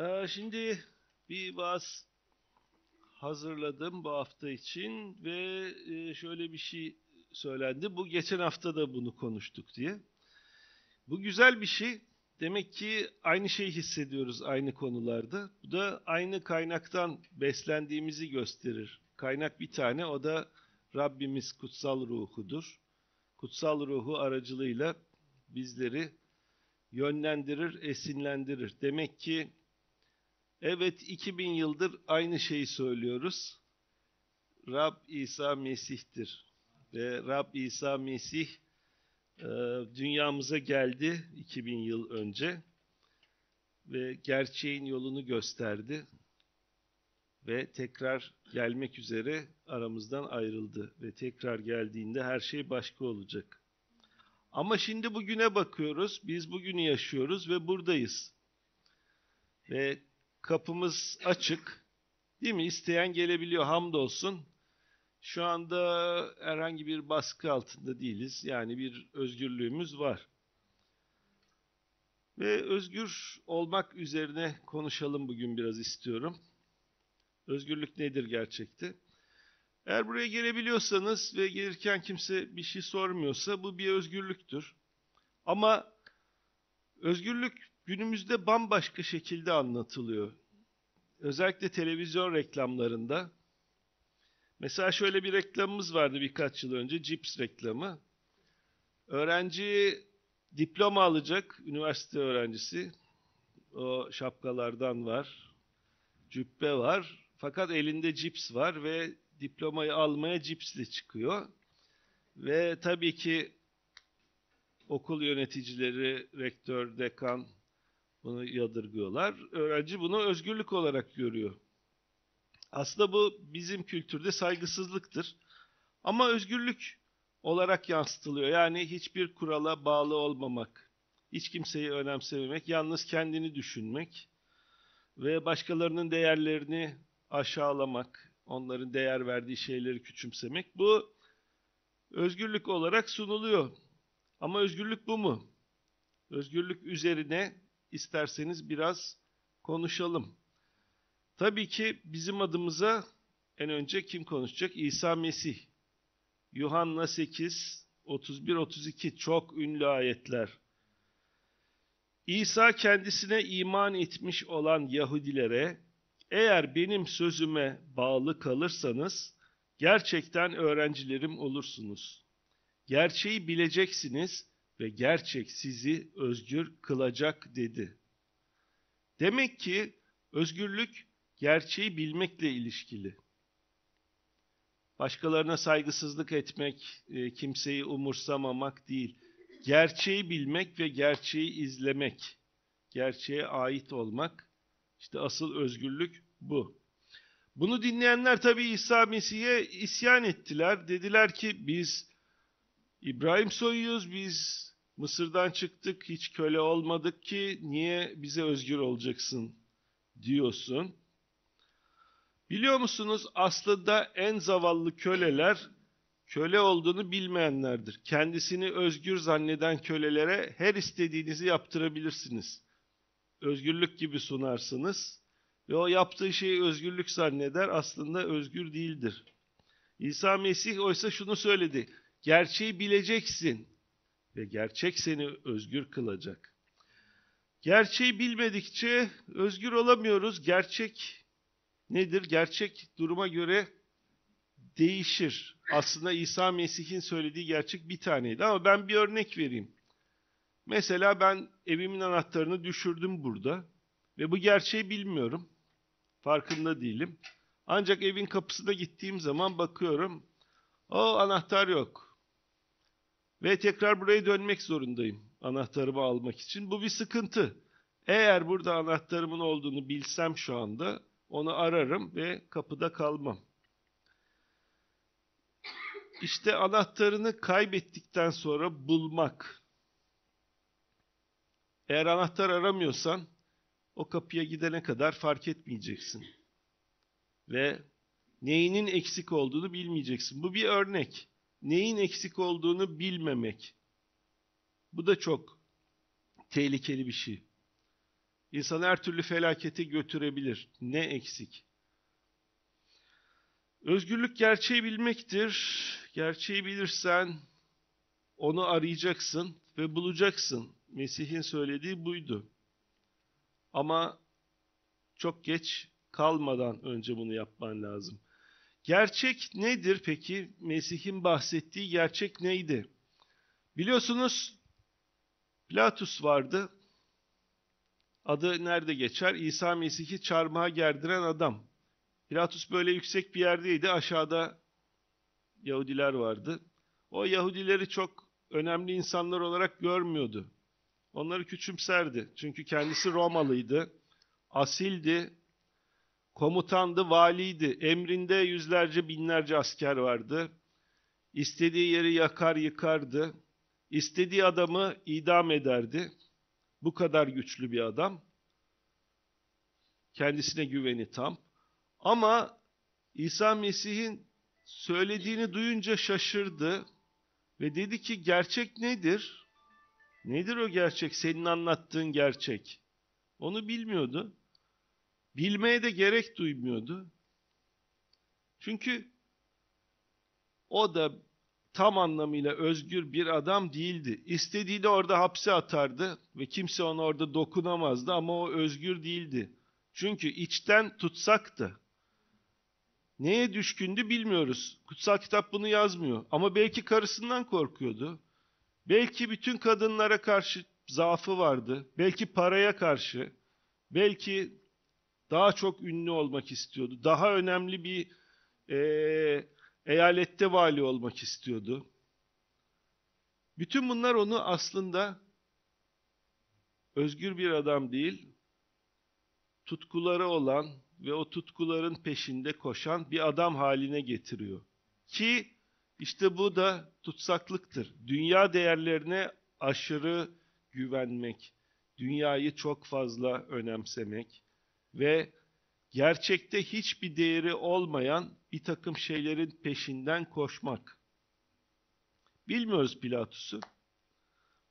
Ee, şimdi bir bazı hazırladım bu hafta için ve e, şöyle bir şey söylendi. Bu geçen hafta da bunu konuştuk diye. Bu güzel bir şey. Demek ki aynı şeyi hissediyoruz aynı konularda. Bu da aynı kaynaktan beslendiğimizi gösterir. Kaynak bir tane o da Rabbimiz kutsal ruhudur. Kutsal ruhu aracılığıyla bizleri yönlendirir, esinlendirir. Demek ki Evet 2000 yıldır aynı şeyi söylüyoruz. Rab İsa Mesih'tir. Ve Rab İsa Mesih e, dünyamıza geldi 2000 yıl önce ve gerçeğin yolunu gösterdi ve tekrar gelmek üzere aramızdan ayrıldı ve tekrar geldiğinde her şey başka olacak. Ama şimdi bugüne bakıyoruz, biz bugünü yaşıyoruz ve buradayız. Ve Kapımız açık. Değil mi? İsteyen gelebiliyor. Hamdolsun. Şu anda herhangi bir baskı altında değiliz. Yani bir özgürlüğümüz var. Ve özgür olmak üzerine konuşalım bugün biraz istiyorum. Özgürlük nedir gerçekte? Eğer buraya gelebiliyorsanız ve gelirken kimse bir şey sormuyorsa bu bir özgürlüktür. Ama özgürlük günümüzde bambaşka şekilde anlatılıyor. Özellikle televizyon reklamlarında. Mesela şöyle bir reklamımız vardı birkaç yıl önce, cips reklamı. Öğrenci diploma alacak, üniversite öğrencisi. O şapkalardan var, cübbe var. Fakat elinde cips var ve diplomayı almaya cipsle çıkıyor. Ve tabii ki okul yöneticileri, rektör, dekan bunu yadırgıyorlar. Öğrenci bunu özgürlük olarak görüyor. Aslında bu bizim kültürde saygısızlıktır. Ama özgürlük olarak yansıtılıyor. Yani hiçbir kurala bağlı olmamak, hiç kimseyi önemsememek, yalnız kendini düşünmek ve başkalarının değerlerini aşağılamak, onların değer verdiği şeyleri küçümsemek bu özgürlük olarak sunuluyor. Ama özgürlük bu mu? Özgürlük üzerine isterseniz biraz konuşalım. Tabii ki bizim adımıza en önce kim konuşacak? İsa Mesih. Yuhanna 8, 31-32 çok ünlü ayetler. İsa kendisine iman etmiş olan Yahudilere, eğer benim sözüme bağlı kalırsanız, gerçekten öğrencilerim olursunuz. Gerçeği bileceksiniz ve gerçek sizi özgür kılacak dedi. Demek ki özgürlük gerçeği bilmekle ilişkili. Başkalarına saygısızlık etmek, e, kimseyi umursamamak değil. Gerçeği bilmek ve gerçeği izlemek, gerçeğe ait olmak işte asıl özgürlük bu. Bunu dinleyenler tabii İsa Mesih'e isyan ettiler. Dediler ki biz İbrahim soyuyuz, biz Mısır'dan çıktık, hiç köle olmadık ki niye bize özgür olacaksın diyorsun. Biliyor musunuz aslında en zavallı köleler köle olduğunu bilmeyenlerdir. Kendisini özgür zanneden kölelere her istediğinizi yaptırabilirsiniz. Özgürlük gibi sunarsınız ve o yaptığı şeyi özgürlük zanneder aslında özgür değildir. İsa Mesih oysa şunu söyledi. Gerçeği bileceksin ve gerçek seni özgür kılacak. Gerçeği bilmedikçe özgür olamıyoruz. Gerçek nedir? Gerçek duruma göre değişir. Aslında İsa Mesih'in söylediği gerçek bir taneydi ama ben bir örnek vereyim. Mesela ben evimin anahtarını düşürdüm burada ve bu gerçeği bilmiyorum. Farkında değilim. Ancak evin kapısına gittiğim zaman bakıyorum. O anahtar yok. Ve tekrar buraya dönmek zorundayım anahtarımı almak için. Bu bir sıkıntı. Eğer burada anahtarımın olduğunu bilsem şu anda onu ararım ve kapıda kalmam. İşte anahtarını kaybettikten sonra bulmak. Eğer anahtar aramıyorsan o kapıya gidene kadar fark etmeyeceksin. Ve neyinin eksik olduğunu bilmeyeceksin. Bu bir örnek neyin eksik olduğunu bilmemek. Bu da çok tehlikeli bir şey. İnsan her türlü felaketi götürebilir. Ne eksik? Özgürlük gerçeği bilmektir. Gerçeği bilirsen onu arayacaksın ve bulacaksın. Mesih'in söylediği buydu. Ama çok geç kalmadan önce bunu yapman lazım. Gerçek nedir peki? Mesih'in bahsettiği gerçek neydi? Biliyorsunuz Platus vardı. Adı nerede geçer? İsa Mesih'i çarmıha gerdiren adam. Pilatus böyle yüksek bir yerdeydi. Aşağıda Yahudiler vardı. O Yahudileri çok önemli insanlar olarak görmüyordu. Onları küçümserdi. Çünkü kendisi Romalıydı. Asildi. Komutandı, valiydi. Emrinde yüzlerce, binlerce asker vardı. İstediği yeri yakar, yıkardı. İstediği adamı idam ederdi. Bu kadar güçlü bir adam. Kendisine güveni tam. Ama İsa Mesih'in söylediğini duyunca şaşırdı ve dedi ki gerçek nedir? Nedir o gerçek? Senin anlattığın gerçek. Onu bilmiyordu. Bilmeye de gerek duymuyordu. Çünkü o da tam anlamıyla özgür bir adam değildi. İstediğini orada hapse atardı ve kimse ona orada dokunamazdı ama o özgür değildi. Çünkü içten tutsaktı. Neye düşkündü bilmiyoruz. Kutsal kitap bunu yazmıyor. Ama belki karısından korkuyordu. Belki bütün kadınlara karşı zaafı vardı. Belki paraya karşı. Belki daha çok ünlü olmak istiyordu. Daha önemli bir e, eyalette vali olmak istiyordu. Bütün bunlar onu aslında özgür bir adam değil, tutkuları olan ve o tutkuların peşinde koşan bir adam haline getiriyor. Ki işte bu da tutsaklıktır. Dünya değerlerine aşırı güvenmek, dünyayı çok fazla önemsemek, ve gerçekte hiçbir değeri olmayan bir takım şeylerin peşinden koşmak. Bilmiyoruz Pilatus'u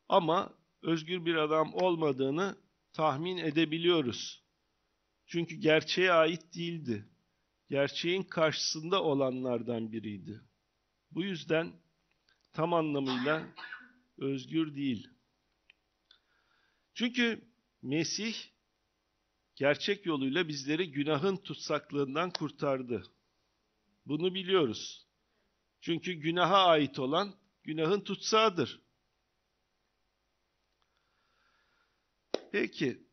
ama özgür bir adam olmadığını tahmin edebiliyoruz. Çünkü gerçeğe ait değildi. Gerçeğin karşısında olanlardan biriydi. Bu yüzden tam anlamıyla özgür değil. Çünkü Mesih gerçek yoluyla bizleri günahın tutsaklığından kurtardı. Bunu biliyoruz. Çünkü günaha ait olan günahın tutsağıdır. Peki,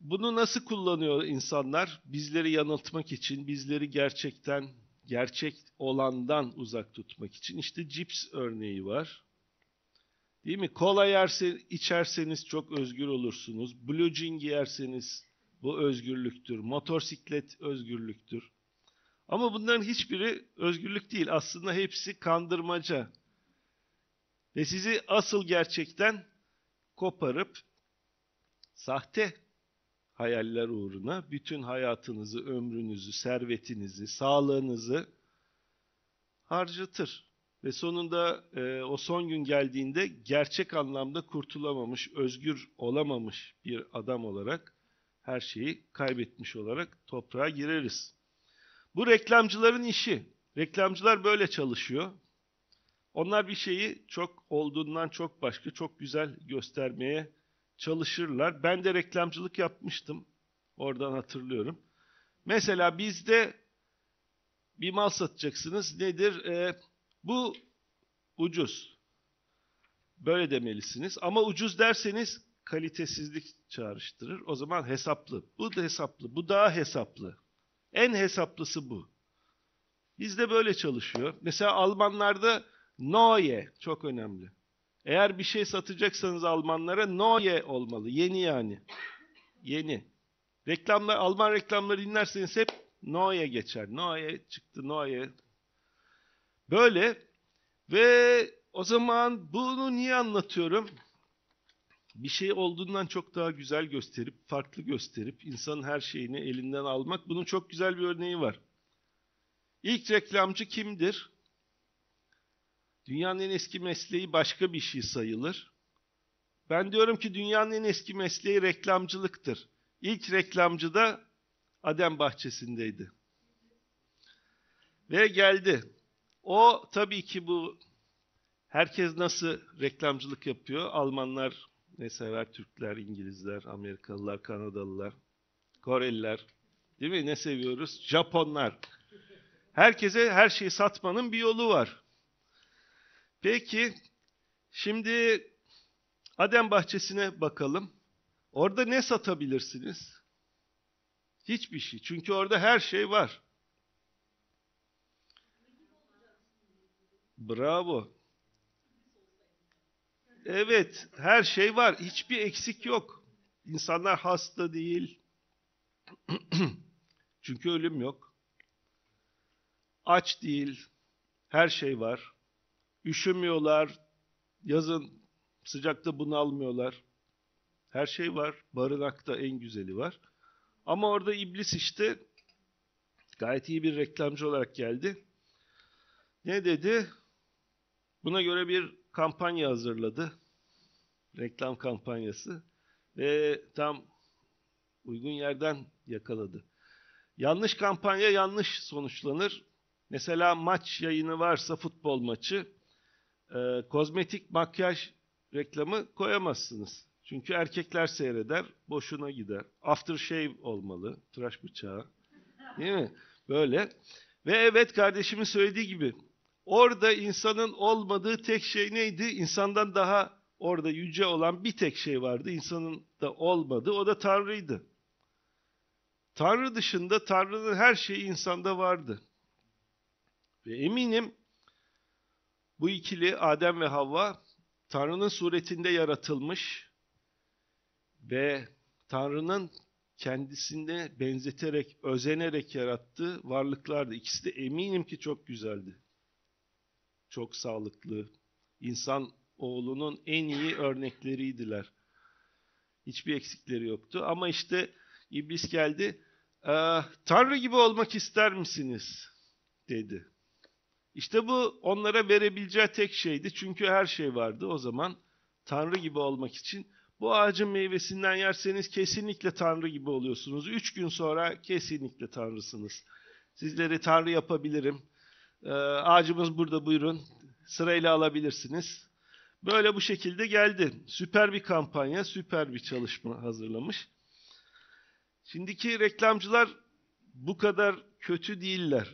bunu nasıl kullanıyor insanlar? Bizleri yanıltmak için, bizleri gerçekten, gerçek olandan uzak tutmak için. İşte cips örneği var. Değil mi? Kola yerse, içerseniz çok özgür olursunuz. Blue jean giyerseniz bu özgürlüktür. Motorsiklet özgürlüktür. Ama bunların hiçbiri özgürlük değil. Aslında hepsi kandırmaca. Ve sizi asıl gerçekten koparıp sahte hayaller uğruna bütün hayatınızı, ömrünüzü, servetinizi, sağlığınızı harcatır. Ve sonunda e, o son gün geldiğinde gerçek anlamda kurtulamamış, özgür olamamış bir adam olarak her şeyi kaybetmiş olarak toprağa gireriz. Bu reklamcıların işi. Reklamcılar böyle çalışıyor. Onlar bir şeyi çok olduğundan çok başka, çok güzel göstermeye çalışırlar. Ben de reklamcılık yapmıştım. Oradan hatırlıyorum. Mesela bizde bir mal satacaksınız. Nedir? Ee, bu ucuz. Böyle demelisiniz. Ama ucuz derseniz kalitesizlik çağrıştırır. O zaman hesaplı. Bu da hesaplı. Bu daha hesaplı. En hesaplısı bu. Bizde böyle çalışıyor. Mesela Almanlarda neue çok önemli. Eğer bir şey satacaksanız Almanlara neue olmalı. Yeni yani. Yeni. Reklamlar, Alman reklamları dinlerseniz hep neue geçer. Neue çıktı, Neue. Böyle ve o zaman bunu niye anlatıyorum? Bir şey olduğundan çok daha güzel gösterip, farklı gösterip insanın her şeyini elinden almak. Bunun çok güzel bir örneği var. İlk reklamcı kimdir? Dünyanın en eski mesleği başka bir şey sayılır. Ben diyorum ki dünyanın en eski mesleği reklamcılıktır. İlk reklamcı da Adem bahçesindeydi. Ve geldi. O tabii ki bu herkes nasıl reklamcılık yapıyor? Almanlar ne sever? Türkler, İngilizler, Amerikalılar, Kanadalılar, Koreliler. Değil mi? Ne seviyoruz? Japonlar. Herkese her şeyi satmanın bir yolu var. Peki şimdi Adem bahçesine bakalım. Orada ne satabilirsiniz? Hiçbir şey. Çünkü orada her şey var. Bravo. Evet, her şey var. Hiçbir eksik yok. İnsanlar hasta değil. Çünkü ölüm yok. Aç değil. Her şey var. Üşümüyorlar. Yazın sıcakta bunalmıyorlar. Her şey var. Barınakta en güzeli var. Ama orada iblis işte gayet iyi bir reklamcı olarak geldi. Ne dedi? Buna göre bir kampanya hazırladı. Reklam kampanyası. Ve tam uygun yerden yakaladı. Yanlış kampanya yanlış sonuçlanır. Mesela maç yayını varsa futbol maçı e, kozmetik makyaj reklamı koyamazsınız. Çünkü erkekler seyreder, boşuna gider. Aftershave olmalı, tıraş bıçağı. Değil mi? Böyle. Ve evet kardeşimin söylediği gibi Orada insanın olmadığı tek şey neydi? İnsandan daha orada yüce olan bir tek şey vardı. İnsanın da olmadığı o da Tanrı'ydı. Tanrı dışında Tanrı'nın her şeyi insanda vardı. Ve eminim bu ikili Adem ve Havva Tanrı'nın suretinde yaratılmış ve Tanrı'nın kendisine benzeterek, özenerek yarattığı varlıklardı. İkisi de eminim ki çok güzeldi çok sağlıklı, insan oğlunun en iyi örnekleriydiler. Hiçbir eksikleri yoktu ama işte iblis geldi, e, Tanrı gibi olmak ister misiniz dedi. İşte bu onlara verebileceği tek şeydi çünkü her şey vardı o zaman Tanrı gibi olmak için. Bu ağacın meyvesinden yerseniz kesinlikle Tanrı gibi oluyorsunuz. Üç gün sonra kesinlikle Tanrısınız. Sizleri Tanrı yapabilirim. E, ağacımız burada buyurun. Sırayla alabilirsiniz. Böyle bu şekilde geldi. Süper bir kampanya, süper bir çalışma hazırlamış. Şimdiki reklamcılar bu kadar kötü değiller.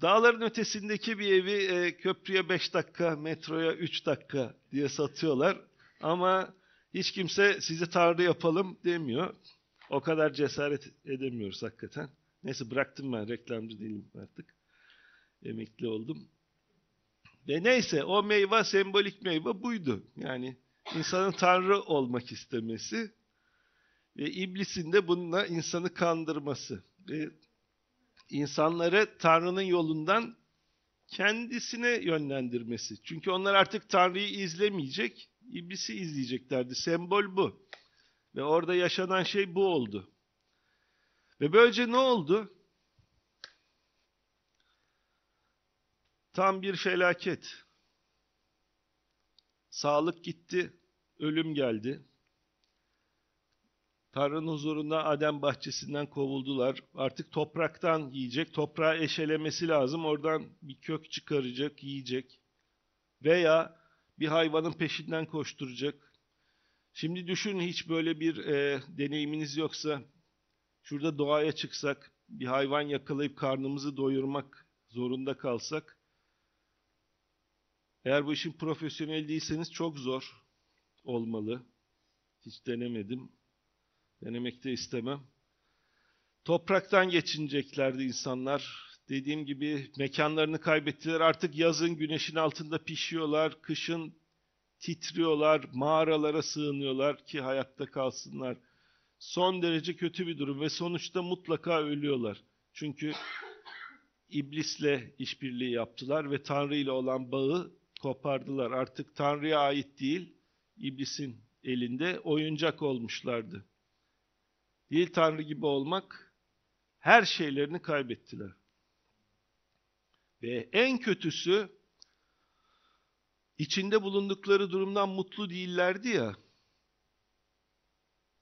Dağların ötesindeki bir evi e, köprüye 5 dakika, metroya 3 dakika diye satıyorlar. Ama hiç kimse sizi tanrı yapalım demiyor. O kadar cesaret edemiyoruz hakikaten. Neyse bıraktım ben reklamcı değilim artık. Emekli oldum. Ve neyse o meyve sembolik meyve buydu. Yani insanın tanrı olmak istemesi ve iblisin de bununla insanı kandırması ve insanları tanrının yolundan kendisine yönlendirmesi. Çünkü onlar artık tanrıyı izlemeyecek, iblisi izleyeceklerdi. Sembol bu. Ve orada yaşanan şey bu oldu. Ve böylece ne oldu? Tam bir felaket. Sağlık gitti, ölüm geldi. Tanrı'nın huzurunda Adem bahçesinden kovuldular. Artık topraktan yiyecek, toprağı eşelemesi lazım. Oradan bir kök çıkaracak, yiyecek. Veya bir hayvanın peşinden koşturacak. Şimdi düşün hiç böyle bir e, deneyiminiz yoksa Şurada doğaya çıksak, bir hayvan yakalayıp karnımızı doyurmak zorunda kalsak, eğer bu işin profesyonel değilseniz çok zor olmalı. Hiç denemedim. Denemek de istemem. Topraktan geçineceklerdi insanlar. Dediğim gibi mekanlarını kaybettiler. Artık yazın güneşin altında pişiyorlar, kışın titriyorlar, mağaralara sığınıyorlar ki hayatta kalsınlar son derece kötü bir durum ve sonuçta mutlaka ölüyorlar. Çünkü iblisle işbirliği yaptılar ve Tanrı ile olan bağı kopardılar. Artık Tanrı'ya ait değil, iblisin elinde oyuncak olmuşlardı. Değil Tanrı gibi olmak, her şeylerini kaybettiler. Ve en kötüsü, içinde bulundukları durumdan mutlu değillerdi ya,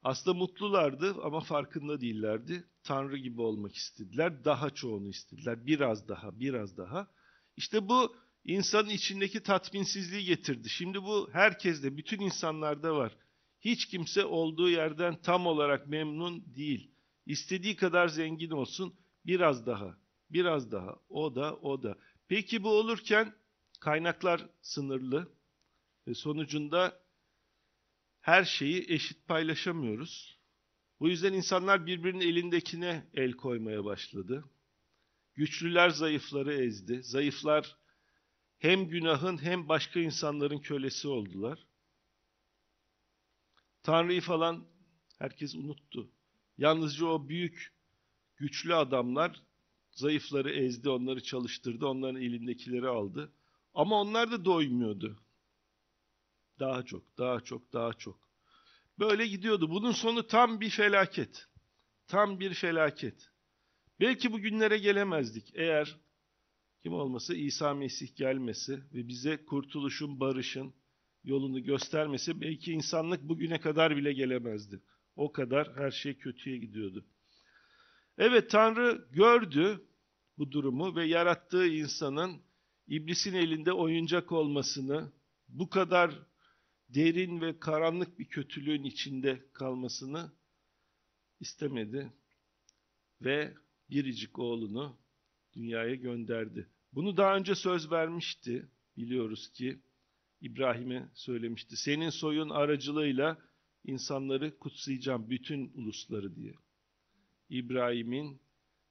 aslında mutlulardı ama farkında değillerdi. Tanrı gibi olmak istediler. Daha çoğunu istediler. Biraz daha, biraz daha. İşte bu insanın içindeki tatminsizliği getirdi. Şimdi bu herkeste, bütün insanlarda var. Hiç kimse olduğu yerden tam olarak memnun değil. İstediği kadar zengin olsun, biraz daha, biraz daha, o da, o da. Peki bu olurken kaynaklar sınırlı. Ve sonucunda her şeyi eşit paylaşamıyoruz. Bu yüzden insanlar birbirinin elindekine el koymaya başladı. Güçlüler zayıfları ezdi. Zayıflar hem günahın hem başka insanların kölesi oldular. Tanrı'yı falan herkes unuttu. Yalnızca o büyük, güçlü adamlar zayıfları ezdi, onları çalıştırdı, onların elindekileri aldı. Ama onlar da doymuyordu daha çok, daha çok, daha çok. Böyle gidiyordu. Bunun sonu tam bir felaket. Tam bir felaket. Belki bugünlere gelemezdik eğer kim olması İsa Mesih gelmesi ve bize kurtuluşun, barışın yolunu göstermesi belki insanlık bugüne kadar bile gelemezdi. O kadar her şey kötüye gidiyordu. Evet Tanrı gördü bu durumu ve yarattığı insanın iblisin elinde oyuncak olmasını, bu kadar derin ve karanlık bir kötülüğün içinde kalmasını istemedi ve biricik oğlunu dünyaya gönderdi. Bunu daha önce söz vermişti. Biliyoruz ki İbrahim'e söylemişti. Senin soyun aracılığıyla insanları kutsayacağım bütün ulusları diye. İbrahim'in,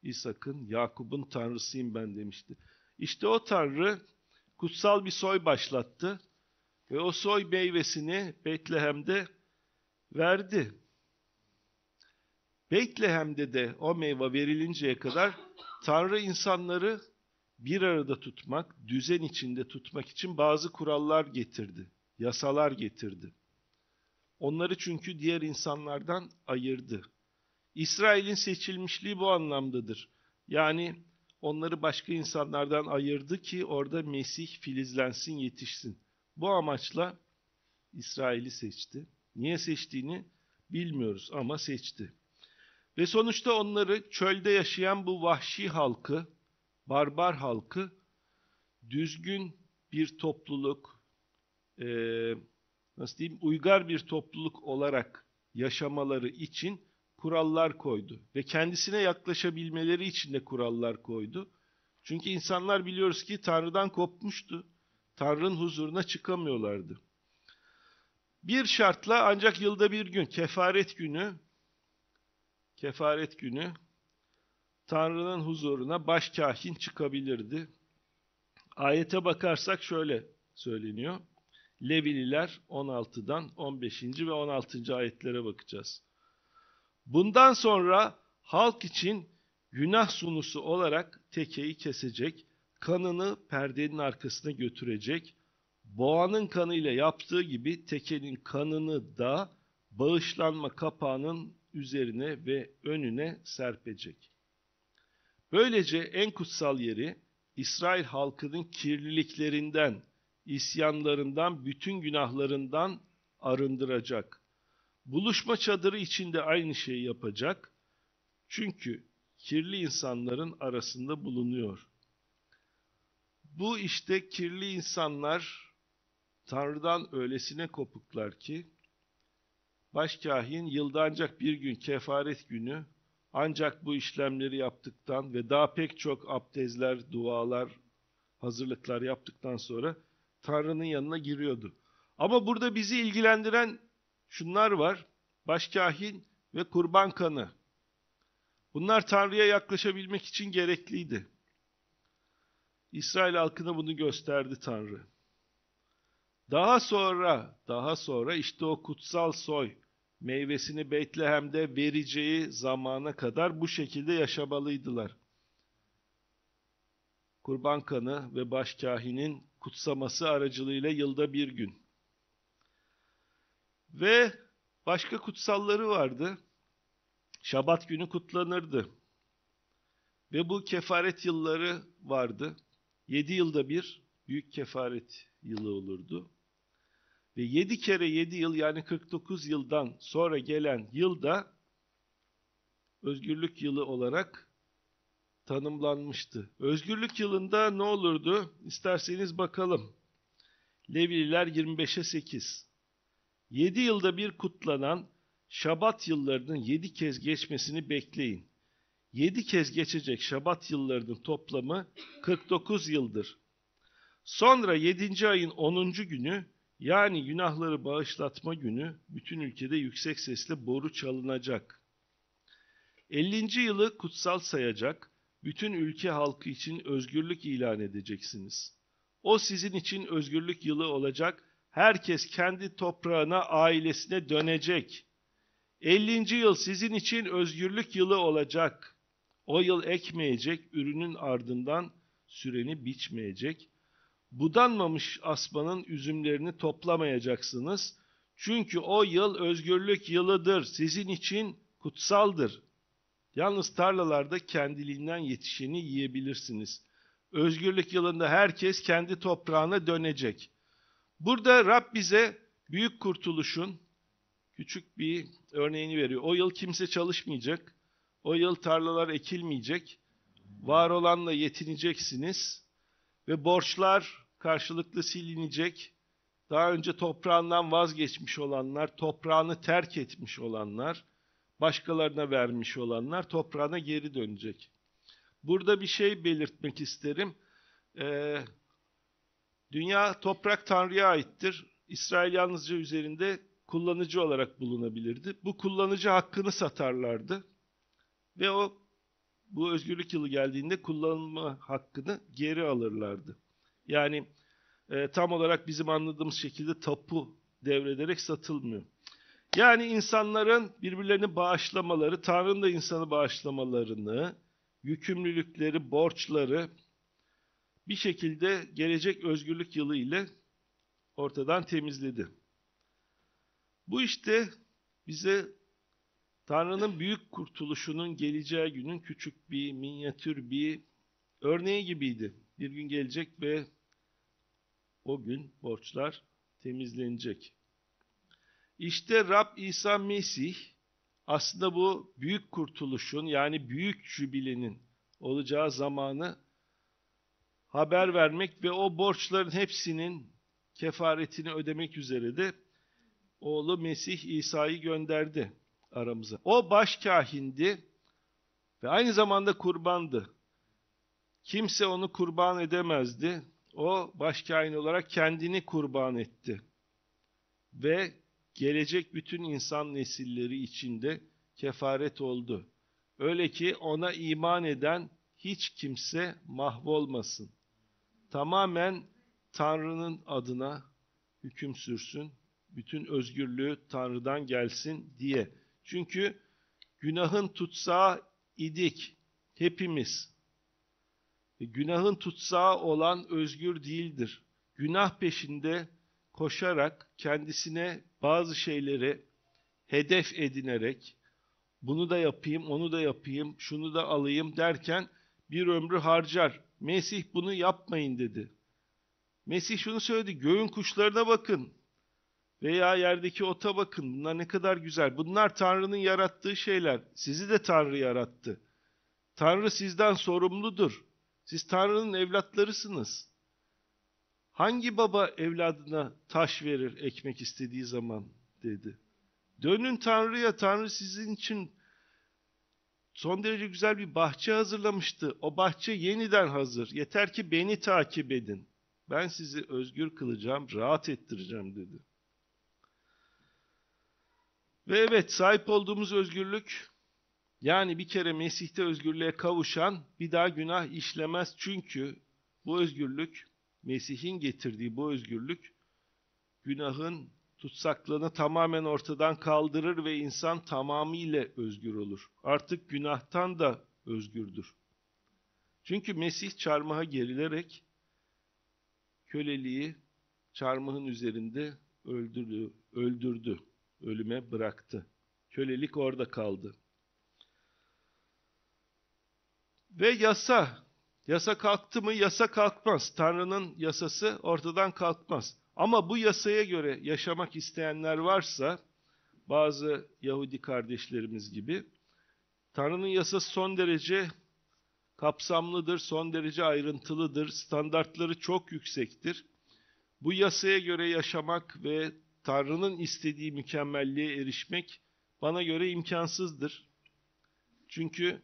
İshak'ın, Yakup'un tanrısıyım ben demişti. İşte o tanrı kutsal bir soy başlattı ve o soy meyvesini Betlehem'de verdi. Betlehem'de de o meyve verilinceye kadar Tanrı insanları bir arada tutmak, düzen içinde tutmak için bazı kurallar getirdi, yasalar getirdi. Onları çünkü diğer insanlardan ayırdı. İsrail'in seçilmişliği bu anlamdadır. Yani onları başka insanlardan ayırdı ki orada Mesih filizlensin, yetişsin. Bu amaçla İsrail'i seçti. Niye seçtiğini bilmiyoruz ama seçti. Ve sonuçta onları çölde yaşayan bu vahşi halkı, barbar halkı düzgün bir topluluk, e, nasıl diyeyim uygar bir topluluk olarak yaşamaları için kurallar koydu. Ve kendisine yaklaşabilmeleri için de kurallar koydu. Çünkü insanlar biliyoruz ki Tanrı'dan kopmuştu. Tanrı'nın huzuruna çıkamıyorlardı. Bir şartla ancak yılda bir gün kefaret günü kefaret günü Tanrı'nın huzuruna başkâhin çıkabilirdi. Ayete bakarsak şöyle söyleniyor. Levililer 16'dan 15. ve 16. ayetlere bakacağız. Bundan sonra halk için günah sunusu olarak tekeyi kesecek kanını perdenin arkasına götürecek. Boğanın kanıyla yaptığı gibi tekenin kanını da bağışlanma kapağının üzerine ve önüne serpecek. Böylece en kutsal yeri İsrail halkının kirliliklerinden, isyanlarından, bütün günahlarından arındıracak. Buluşma çadırı içinde aynı şeyi yapacak. Çünkü kirli insanların arasında bulunuyor. Bu işte kirli insanlar Tanrı'dan öylesine kopuklar ki başkahin yılda ancak bir gün kefaret günü ancak bu işlemleri yaptıktan ve daha pek çok abdestler, dualar, hazırlıklar yaptıktan sonra Tanrı'nın yanına giriyordu. Ama burada bizi ilgilendiren şunlar var. Başkahin ve kurban kanı. Bunlar Tanrı'ya yaklaşabilmek için gerekliydi. İsrail halkına bunu gösterdi Tanrı. Daha sonra, daha sonra işte o kutsal soy meyvesini Betlehem'de vereceği zamana kadar bu şekilde yaşamalıydılar. Kurban kanı ve başkahinin kutsaması aracılığıyla yılda bir gün. Ve başka kutsalları vardı. Şabat günü kutlanırdı. Ve bu kefaret yılları vardı. 7 yılda bir büyük kefaret yılı olurdu. Ve 7 kere 7 yıl yani 49 yıldan sonra gelen yılda özgürlük yılı olarak tanımlanmıştı. Özgürlük yılında ne olurdu? İsterseniz bakalım. Leviler 25'e 8. 7 yılda bir kutlanan Şabat yıllarının 7 kez geçmesini bekleyin. 7 kez geçecek Şabat yıllarının toplamı 49 yıldır. Sonra 7. ayın 10. günü yani günahları bağışlatma günü bütün ülkede yüksek sesle boru çalınacak. 50. yılı kutsal sayacak, bütün ülke halkı için özgürlük ilan edeceksiniz. O sizin için özgürlük yılı olacak, herkes kendi toprağına, ailesine dönecek. 50. yıl sizin için özgürlük yılı olacak. O yıl ekmeyecek, ürünün ardından süreni biçmeyecek. Budanmamış asmanın üzümlerini toplamayacaksınız. Çünkü o yıl özgürlük yılıdır, sizin için kutsaldır. Yalnız tarlalarda kendiliğinden yetişeni yiyebilirsiniz. Özgürlük yılında herkes kendi toprağına dönecek. Burada Rab bize büyük kurtuluşun küçük bir örneğini veriyor. O yıl kimse çalışmayacak o yıl tarlalar ekilmeyecek. Var olanla yetineceksiniz. Ve borçlar karşılıklı silinecek. Daha önce toprağından vazgeçmiş olanlar, toprağını terk etmiş olanlar, başkalarına vermiş olanlar toprağına geri dönecek. Burada bir şey belirtmek isterim. Ee, dünya toprak Tanrı'ya aittir. İsrail yalnızca üzerinde kullanıcı olarak bulunabilirdi. Bu kullanıcı hakkını satarlardı ve o bu özgürlük yılı geldiğinde kullanma hakkını geri alırlardı. Yani e, tam olarak bizim anladığımız şekilde tapu devrederek satılmıyor. Yani insanların birbirlerini bağışlamaları, Tanrı'nın da insanı bağışlamalarını, yükümlülükleri, borçları bir şekilde gelecek özgürlük yılı ile ortadan temizledi. Bu işte bize Tanrı'nın büyük kurtuluşunun geleceği günün küçük bir, minyatür bir örneği gibiydi. Bir gün gelecek ve o gün borçlar temizlenecek. İşte Rab İsa Mesih aslında bu büyük kurtuluşun yani büyük jübilenin olacağı zamanı haber vermek ve o borçların hepsinin kefaretini ödemek üzere de oğlu Mesih İsa'yı gönderdi aramıza. O başkahindi ve aynı zamanda kurbandı. Kimse onu kurban edemezdi. O başkain olarak kendini kurban etti. Ve gelecek bütün insan nesilleri içinde kefaret oldu. Öyle ki ona iman eden hiç kimse mahvolmasın. Tamamen Tanrı'nın adına hüküm sürsün, bütün özgürlüğü Tanrı'dan gelsin diye. Çünkü günahın tutsağı idik hepimiz. E, günahın tutsağı olan özgür değildir. Günah peşinde koşarak kendisine bazı şeyleri hedef edinerek bunu da yapayım, onu da yapayım, şunu da alayım derken bir ömrü harcar. Mesih bunu yapmayın dedi. Mesih şunu söyledi, göğün kuşlarına bakın veya yerdeki ota bakın bunlar ne kadar güzel. Bunlar Tanrı'nın yarattığı şeyler. Sizi de Tanrı yarattı. Tanrı sizden sorumludur. Siz Tanrı'nın evlatlarısınız. Hangi baba evladına taş verir ekmek istediği zaman dedi. Dönün Tanrı'ya. Tanrı sizin için son derece güzel bir bahçe hazırlamıştı. O bahçe yeniden hazır. Yeter ki beni takip edin. Ben sizi özgür kılacağım, rahat ettireceğim dedi. Ve evet sahip olduğumuz özgürlük yani bir kere Mesih'te özgürlüğe kavuşan bir daha günah işlemez. Çünkü bu özgürlük Mesih'in getirdiği bu özgürlük günahın tutsaklığını tamamen ortadan kaldırır ve insan tamamıyla özgür olur. Artık günahtan da özgürdür. Çünkü Mesih çarmıha gerilerek köleliği çarmıhın üzerinde öldürdü. öldürdü ölüme bıraktı. Kölelik orada kaldı. Ve yasa, yasa kalktı mı yasa kalkmaz. Tanrı'nın yasası ortadan kalkmaz. Ama bu yasaya göre yaşamak isteyenler varsa bazı Yahudi kardeşlerimiz gibi Tanrı'nın yasası son derece kapsamlıdır, son derece ayrıntılıdır, standartları çok yüksektir. Bu yasaya göre yaşamak ve Tanrı'nın istediği mükemmelliğe erişmek bana göre imkansızdır. Çünkü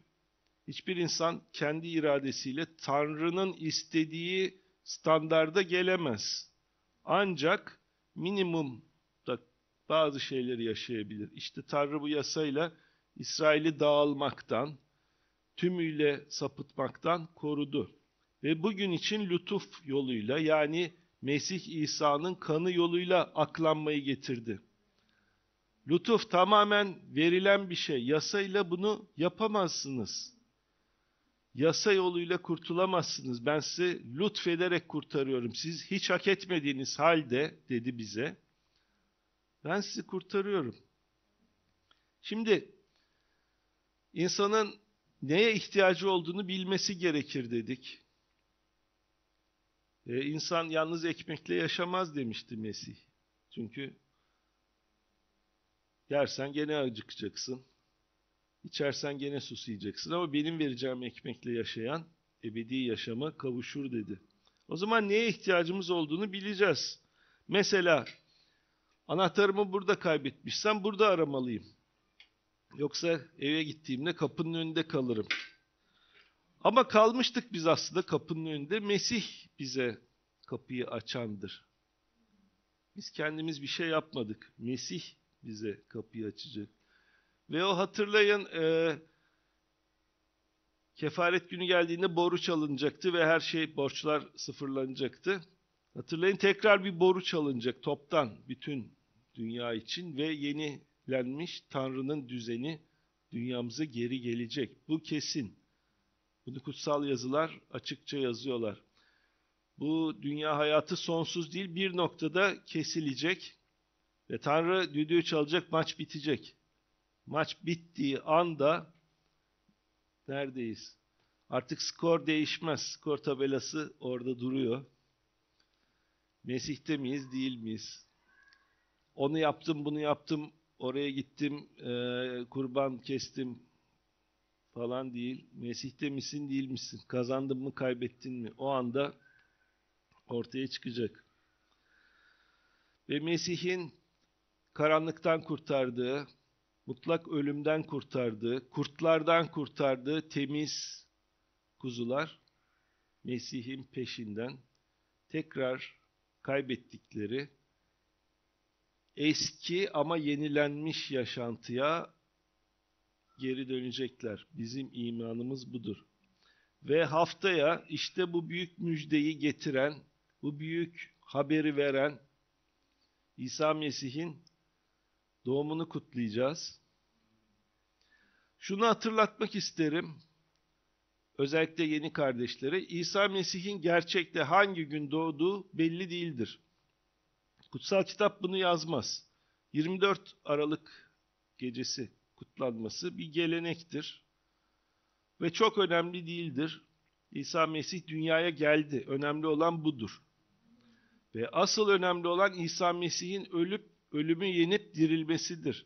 hiçbir insan kendi iradesiyle Tanrı'nın istediği standarda gelemez. Ancak minimumda bazı şeyleri yaşayabilir. İşte Tanrı bu yasayla İsrail'i dağılmaktan, tümüyle sapıtmaktan korudu. Ve bugün için lütuf yoluyla yani Mesih İsa'nın kanı yoluyla aklanmayı getirdi. Lütuf tamamen verilen bir şey. Yasayla bunu yapamazsınız. Yasa yoluyla kurtulamazsınız. Ben sizi lütfederek kurtarıyorum. Siz hiç hak etmediğiniz halde dedi bize. Ben sizi kurtarıyorum. Şimdi insanın neye ihtiyacı olduğunu bilmesi gerekir dedik. E, insan yalnız ekmekle yaşamaz demişti Mesih. Çünkü yersen gene acıkacaksın. İçersen gene susayacaksın ama benim vereceğim ekmekle yaşayan ebedi yaşama kavuşur dedi. O zaman neye ihtiyacımız olduğunu bileceğiz. Mesela anahtarımı burada kaybetmişsem burada aramalıyım. Yoksa eve gittiğimde kapının önünde kalırım. Ama kalmıştık biz aslında kapının önünde. Mesih bize kapıyı açandır. Biz kendimiz bir şey yapmadık. Mesih bize kapıyı açacak. Ve o hatırlayın e, kefaret günü geldiğinde boru çalınacaktı ve her şey borçlar sıfırlanacaktı. Hatırlayın tekrar bir boru çalınacak toptan bütün dünya için ve yenilenmiş Tanrı'nın düzeni dünyamıza geri gelecek. Bu kesin. Bunu kutsal yazılar açıkça yazıyorlar. Bu dünya hayatı sonsuz değil bir noktada kesilecek ve Tanrı düdüğü çalacak maç bitecek. Maç bittiği anda neredeyiz? Artık skor değişmez. Skor tabelası orada duruyor. Mesih'te miyiz değil miyiz? Onu yaptım bunu yaptım oraya gittim e, kurban kestim falan değil. Mesih'te misin değil misin? Kazandın mı kaybettin mi? O anda ortaya çıkacak. Ve Mesih'in karanlıktan kurtardığı, mutlak ölümden kurtardığı, kurtlardan kurtardığı temiz kuzular Mesih'in peşinden tekrar kaybettikleri eski ama yenilenmiş yaşantıya geri dönecekler. Bizim imanımız budur. Ve haftaya işte bu büyük müjdeyi getiren, bu büyük haberi veren İsa Mesih'in doğumunu kutlayacağız. Şunu hatırlatmak isterim. Özellikle yeni kardeşlere İsa Mesih'in gerçekte hangi gün doğduğu belli değildir. Kutsal kitap bunu yazmaz. 24 Aralık gecesi kutlanması bir gelenektir. Ve çok önemli değildir. İsa Mesih dünyaya geldi. Önemli olan budur. Ve asıl önemli olan İsa Mesih'in ölüp ölümü yenip dirilmesidir.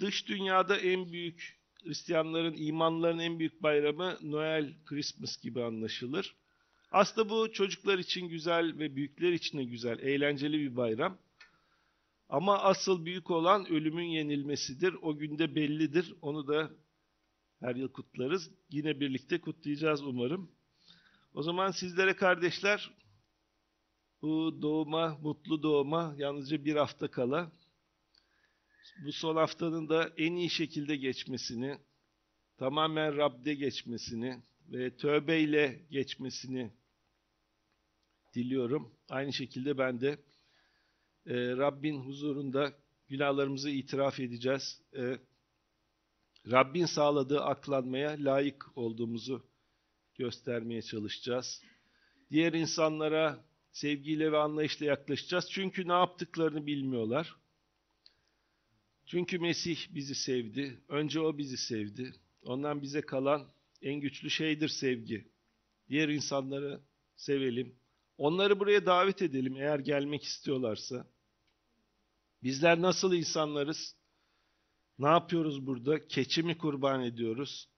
Dış dünyada en büyük Hristiyanların, imanlarının en büyük bayramı Noel, Christmas gibi anlaşılır. Aslında bu çocuklar için güzel ve büyükler için de güzel, eğlenceli bir bayram. Ama asıl büyük olan ölümün yenilmesidir. O günde bellidir. Onu da her yıl kutlarız. Yine birlikte kutlayacağız umarım. O zaman sizlere kardeşler bu doğuma, mutlu doğuma yalnızca bir hafta kala bu son haftanın da en iyi şekilde geçmesini, tamamen Rab'de geçmesini ve tövbeyle geçmesini diliyorum. Aynı şekilde ben de e, Rabbin huzurunda günahlarımızı itiraf edeceğiz. E, Rabbin sağladığı aklanmaya layık olduğumuzu göstermeye çalışacağız. Diğer insanlara sevgiyle ve anlayışla yaklaşacağız. Çünkü ne yaptıklarını bilmiyorlar. Çünkü Mesih bizi sevdi. Önce o bizi sevdi. Ondan bize kalan en güçlü şeydir sevgi. Diğer insanları sevelim. Onları buraya davet edelim eğer gelmek istiyorlarsa. Bizler nasıl insanlarız? Ne yapıyoruz burada? Keçi mi kurban ediyoruz?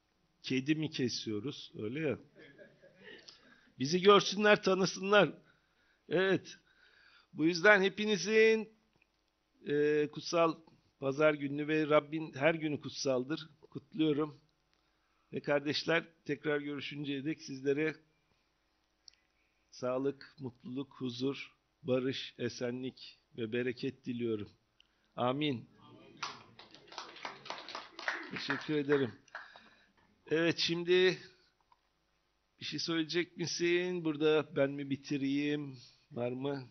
Kedi mi kesiyoruz? Öyle ya. Bizi görsünler, tanısınlar. Evet. Bu yüzden hepinizin e, kutsal pazar gününü ve Rabbin her günü kutsaldır. Kutluyorum. Ve kardeşler tekrar görüşünceye dek sizlere sağlık, mutluluk, huzur, barış, esenlik ve bereket diliyorum. Amin. Teşekkür ederim. Evet şimdi bir şey söyleyecek misin? Burada ben mi bitireyim? Var mı?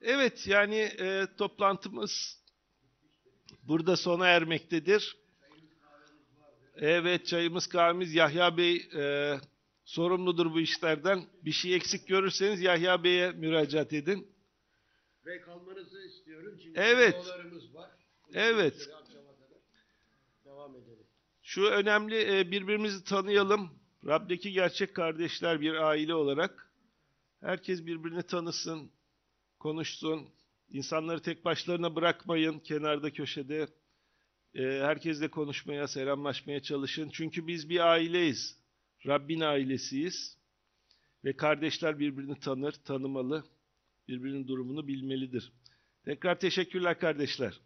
Evet yani e, toplantımız burada sona ermektedir. Evet çayımız kahvemiz Yahya Bey e, sorumludur bu işlerden. Bir şey eksik görürseniz Yahya Bey'e müracaat edin. Ve kalmanızı istiyorum. Çünkü evet. var. Evet. Devam edelim. Şu önemli e, birbirimizi tanıyalım. Rab'deki gerçek kardeşler bir aile olarak. Herkes birbirini tanısın, konuşsun. İnsanları tek başlarına bırakmayın kenarda köşede. E, herkesle konuşmaya, selamlaşmaya çalışın. Çünkü biz bir aileyiz. Rabbin ailesiyiz ve kardeşler birbirini tanır, tanımalı, birbirinin durumunu bilmelidir. Tekrar teşekkürler kardeşler.